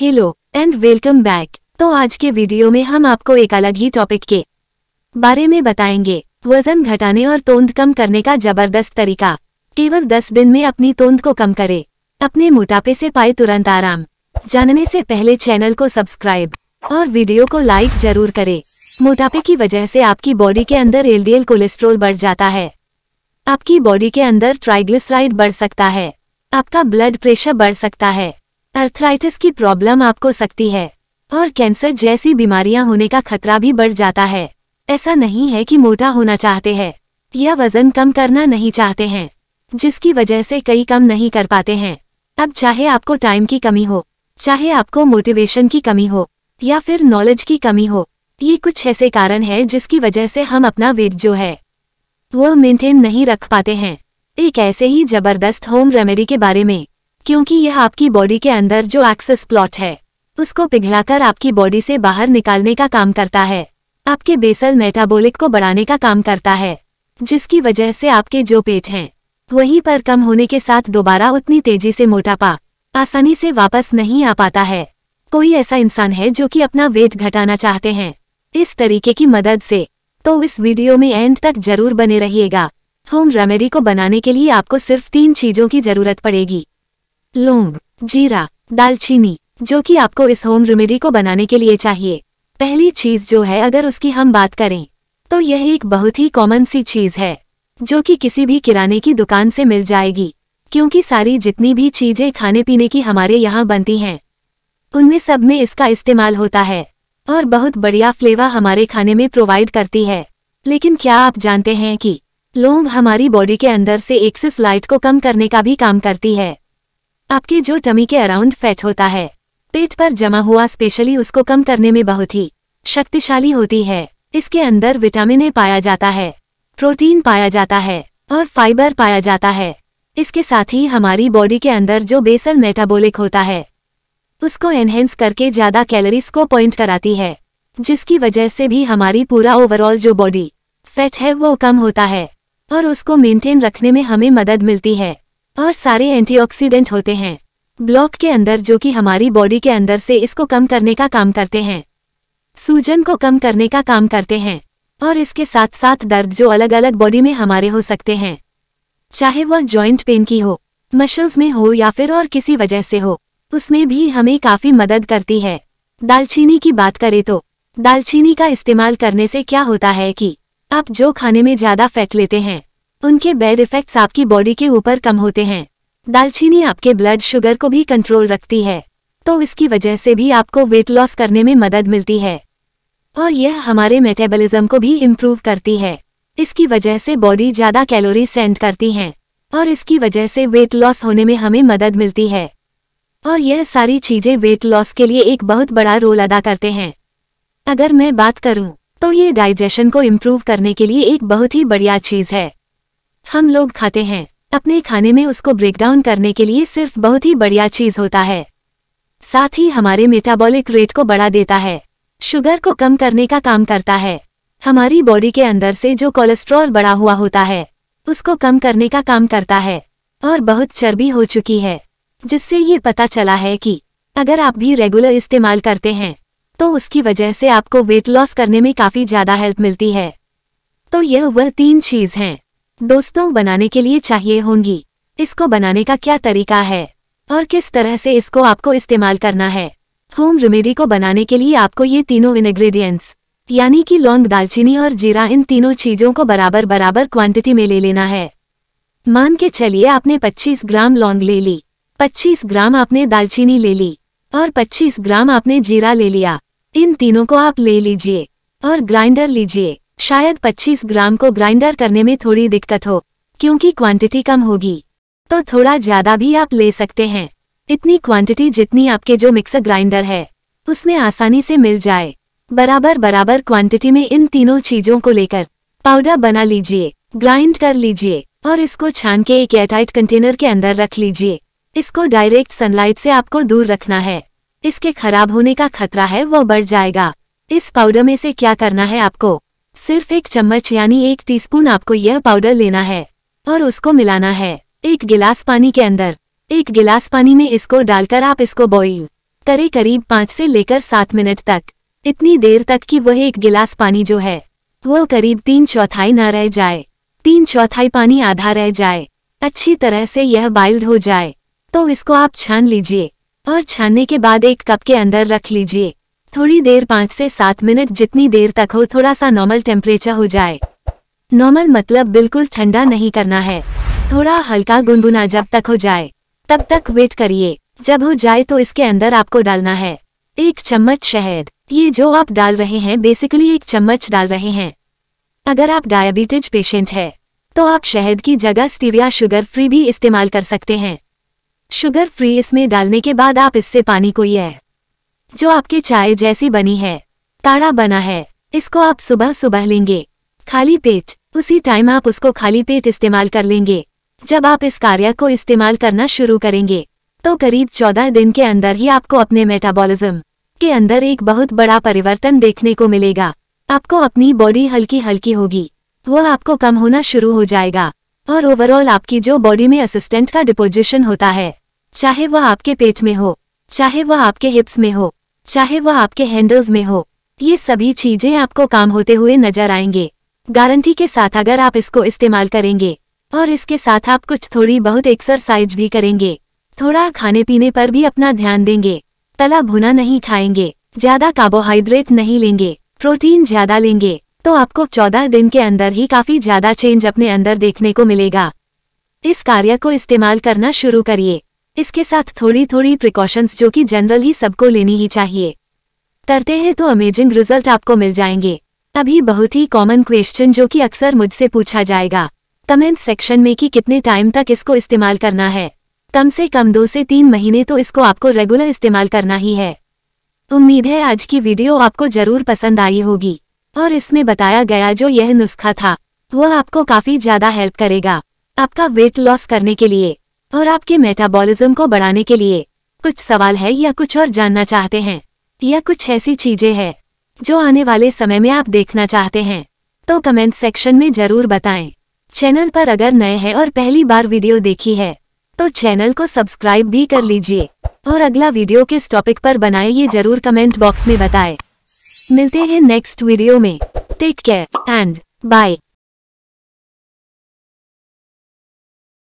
Hello and welcome back तो आज के वीडियो में हम आपको एक अलग ही टॉपिक के बारे में बताएंगे वजन घटाने और तोंद कम करने का जबरदस्त तरीका केवल 10 दिन में अपनी तोंद को कम करें अपने मोटापे से पाए तुरंत आराम जानने से पहले चैनल को सब्सक्राइब और वीडियो को लाइक जरूर करे मोटापे की वजह से आपकी बॉडी के अंदर एलडीएल कोलेस्ट्रोल बढ़ जाता है आपकी बॉडी के अंदर ट्राइग्लिसराइड बढ़ सकता है आपका ब्लड प्रेशर बढ़ सकता है अर्थराइटिस की प्रॉब्लम आपको सकती है और कैंसर जैसी बीमारियां होने का खतरा भी बढ़ जाता है ऐसा नहीं है कि मोटा होना चाहते हैं या वजन कम करना नहीं चाहते हैं जिसकी वजह से कई कम नहीं कर पाते हैं अब चाहे आपको टाइम की कमी हो चाहे आपको मोटिवेशन की कमी हो या फिर नॉलेज की कमी हो ये कुछ ऐसे कारण है जिसकी वजह से हम अपना वेट जो है वो मेंटेन नहीं रख पाते हैं एक ऐसे ही जबरदस्त होम रेमेडी के बारे में क्योंकि यह आपकी बॉडी के अंदर जो एक्सेस प्लॉट है उसको पिघलाकर आपकी बॉडी से बाहर निकालने का काम करता है आपके बेसल मेटाबोलिक को बढ़ाने का काम करता है जिसकी वजह से आपके जो पेट हैं वहीं पर कम होने के साथ दोबारा उतनी तेजी से मोटापा आसानी से वापस नहीं आ पाता है कोई ऐसा इंसान है जो कि अपना वेट घटाना चाहते हैं इस तरीके की मदद से तो इस वीडियो में एंड तक जरूर बने रहिएगा होम रेमेडी को बनाने के लिए आपको सिर्फ तीन चीज़ों की जरूरत पड़ेगी लौंग जीरा दालचीनी जो कि आपको इस होम रेमेडी को बनाने के लिए चाहिए पहली चीज जो है अगर उसकी हम बात करें तो यह एक बहुत ही कॉमन सी चीज है जो कि किसी भी किराने की दुकान से मिल जाएगी क्योंकि सारी जितनी भी चीजें खाने पीने की हमारे यहाँ बनती हैं उनमें सब में इसका इस्तेमाल होता है और बहुत बढ़िया फ्लेवर हमारे खाने में प्रोवाइड करती है लेकिन क्या आप जानते हैं कि लौंग हमारी बॉडी के अंदर से एक्सेस लाइट को कम करने का भी काम करती है आपके जो टमी के अराउंड फैट होता है पेट पर जमा हुआ स्पेशली उसको कम करने में बहुत ही शक्तिशाली होती है इसके अंदर विटामिन ए पाया जाता है प्रोटीन पाया जाता है और फाइबर पाया जाता है इसके साथ ही हमारी बॉडी के अंदर जो बेसल मेटाबोलिक होता है उसको एनहेंस करके ज़्यादा कैलोरीज को पॉइंट कराती है जिसकी वजह से भी हमारी पूरा ओवरऑल जो बॉडी फैट है वो कम होता है और उसको मेंटेन रखने में हमें मदद मिलती है और सारे एंटीऑक्सीडेंट होते हैं ब्लॉक के अंदर जो कि हमारी बॉडी के अंदर से इसको कम करने का काम करते हैं सूजन को कम करने का काम करते हैं और इसके साथ साथ दर्द जो अलग अलग बॉडी में हमारे हो सकते हैं चाहे वह जॉइंट पेन की हो मशल्स में हो या फिर और किसी वजह से हो उसमें भी हमें काफ़ी मदद करती है दालचीनी की बात करें तो दालचीनी का इस्तेमाल करने से क्या होता है कि आप जो खाने में ज़्यादा फैट लेते हैं उनके बैड इफेक्ट्स आपकी बॉडी के ऊपर कम होते हैं दालचीनी आपके ब्लड शुगर को भी कंट्रोल रखती है तो इसकी वजह से भी आपको वेट लॉस करने में मदद मिलती है और यह हमारे मेटाबॉलिज्म को भी इम्प्रूव करती है इसकी वजह से बॉडी ज़्यादा कैलोरी सेंड करती हैं और इसकी वजह से वेट लॉस होने में हमें मदद मिलती है और यह सारी चीज़ें वेट लॉस के लिए एक बहुत बड़ा रोल अदा करते हैं अगर मैं बात करूं तो ये डाइजेशन को इम्प्रूव करने के लिए एक बहुत ही बढ़िया चीज़ है हम लोग खाते हैं अपने खाने में उसको ब्रेकडाउन करने के लिए सिर्फ बहुत ही बढ़िया चीज़ होता है साथ ही हमारे मेटाबॉलिक रेट को बढ़ा देता है शुगर को कम करने का काम करता है हमारी बॉडी के अंदर से जो कोलेस्ट्रॉल बढ़ा हुआ होता है उसको कम करने का काम करता है और बहुत चर्बी हो चुकी है जिससे ये पता चला है कि अगर आप भी रेगुलर इस्तेमाल करते हैं तो उसकी वजह से आपको वेट लॉस करने में काफ़ी ज़्यादा हेल्प मिलती है तो यह वह तीन चीज़ हैं दोस्तों बनाने के लिए चाहिए होंगी इसको बनाने का क्या तरीका है और किस तरह से इसको आपको इस्तेमाल करना है होम रेमेडी को बनाने के लिए आपको ये तीनों इन्ग्रीडियंट्स यानी कि लौंग दालचीनी और जीरा इन तीनों चीज़ों को बराबर बराबर क्वांटिटी में ले लेना है मान के चलिए आपने 25 ग्राम लौंग ले ली 25 ग्राम आपने दालचीनी ले ली और 25 ग्राम आपने जीरा ले लिया इन तीनों को आप ले लीजिए और ग्राइंडर लीजिए शायद 25 ग्राम को ग्राइंडर करने में थोड़ी दिक्कत हो क्योंकि क्वांटिटी कम होगी तो थोड़ा ज़्यादा भी आप ले सकते हैं इतनी क्वांटिटी जितनी आपके जो मिक्सर ग्राइंडर है उसमें आसानी से मिल जाए बराबर बराबर क्वांटिटी में इन तीनों चीज़ों को लेकर पाउडर बना लीजिए ग्राइंड कर लीजिए और इसको छान के एक एयरटाइट कंटेनर के अंदर रख लीजिए इसको डायरेक्ट सनलाइट से आपको दूर रखना है इसके खराब होने का खतरा है वो बढ़ जाएगा इस पाउडर में से क्या करना है आपको सिर्फ एक चम्मच यानी एक टीस्पून आपको यह पाउडर लेना है और उसको मिलाना है एक गिलास पानी के अंदर एक गिलास पानी में इसको डालकर आप इसको बॉईल करे करीब पाँच से लेकर सात मिनट तक इतनी देर तक कि वह एक गिलास पानी जो है वो करीब तीन चौथाई न रह जाए तीन चौथाई पानी आधा रह जाए अच्छी तरह से यह बॉइल्ड हो जाए तो इसको आप छान लीजिए और छानने के बाद एक कप के अंदर रख लीजिए थोड़ी देर पाँच से सात मिनट जितनी देर तक हो थोड़ा सा नॉर्मल टेम्परेचर हो जाए नॉर्मल मतलब बिल्कुल ठंडा नहीं करना है थोड़ा हल्का गुनगुना जब तक हो जाए तब तक वेट करिए जब हो जाए तो इसके अंदर आपको डालना है एक चम्मच शहद ये जो आप डाल रहे हैं बेसिकली एक चम्मच डाल रहे हैं अगर आप डायबिटीज पेशेंट है तो आप शहद की जगह स्टीविया शुगर फ्री भी इस्तेमाल कर सकते हैं शुगर फ्री इसमें डालने के बाद आप इससे पानी को यह जो आपके चाय जैसी बनी है ताड़ा बना है इसको आप सुबह सुबह लेंगे खाली पेट उसी टाइम आप उसको खाली पेट इस्तेमाल कर लेंगे जब आप इस कार्य को इस्तेमाल करना शुरू करेंगे तो करीब चौदह दिन के अंदर ही आपको अपने मेटाबॉलिज्म के अंदर एक बहुत बड़ा परिवर्तन देखने को मिलेगा आपको अपनी बॉडी हल्की हल्की होगी वह आपको कम होना शुरू हो जाएगा और ओवरऑल आपकी जो बॉडी में असिस्टेंट का डिपोजिशन होता है चाहे वह आपके पेट में हो चाहे वह आपके हिप्स में हो चाहे वह आपके हैंडल्स में हो ये सभी चीजें आपको काम होते हुए नजर आएंगे गारंटी के साथ अगर आप इसको इस्तेमाल करेंगे और इसके साथ आप कुछ थोड़ी बहुत एक्सरसाइज भी करेंगे थोड़ा खाने पीने पर भी अपना ध्यान देंगे तला भुना नहीं खाएंगे ज्यादा कार्बोहाइड्रेट नहीं लेंगे प्रोटीन ज्यादा लेंगे तो आपको चौदह दिन के अंदर ही काफी ज्यादा चेंज अपने अंदर देखने को मिलेगा इस कार्य को इस्तेमाल करना शुरू करिए इसके साथ थोड़ी थोड़ी प्रिकॉशंस जो कि जनरल ही सबको लेनी ही चाहिए करते हैं तो अमेजिंग रिजल्ट आपको मिल जाएंगे अभी बहुत ही कॉमन क्वेश्चन जो कि अक्सर मुझसे पूछा जाएगा कमेंट सेक्शन में कि कितने टाइम तक इसको इस्तेमाल करना है कम से कम दो से तीन महीने तो इसको आपको रेगुलर इस्तेमाल करना ही है उम्मीद है आज की वीडियो आपको जरूर पसंद आई होगी और इसमें बताया गया जो यह नुस्खा था वह आपको काफ़ी ज़्यादा हेल्प करेगा आपका वेट लॉस करने के लिए और आपके मेटाबॉलिज्म को बढ़ाने के लिए कुछ सवाल है या कुछ और जानना चाहते हैं या कुछ ऐसी चीजें हैं जो आने वाले समय में आप देखना चाहते हैं तो कमेंट सेक्शन में जरूर बताएं चैनल पर अगर नए हैं और पहली बार वीडियो देखी है तो चैनल को सब्सक्राइब भी कर लीजिए और अगला वीडियो किस टॉपिक पर बनाए ये जरूर कमेंट बॉक्स में बताएं। मिलते हैं नेक्स्ट वीडियो में टेक केयर एंड बाय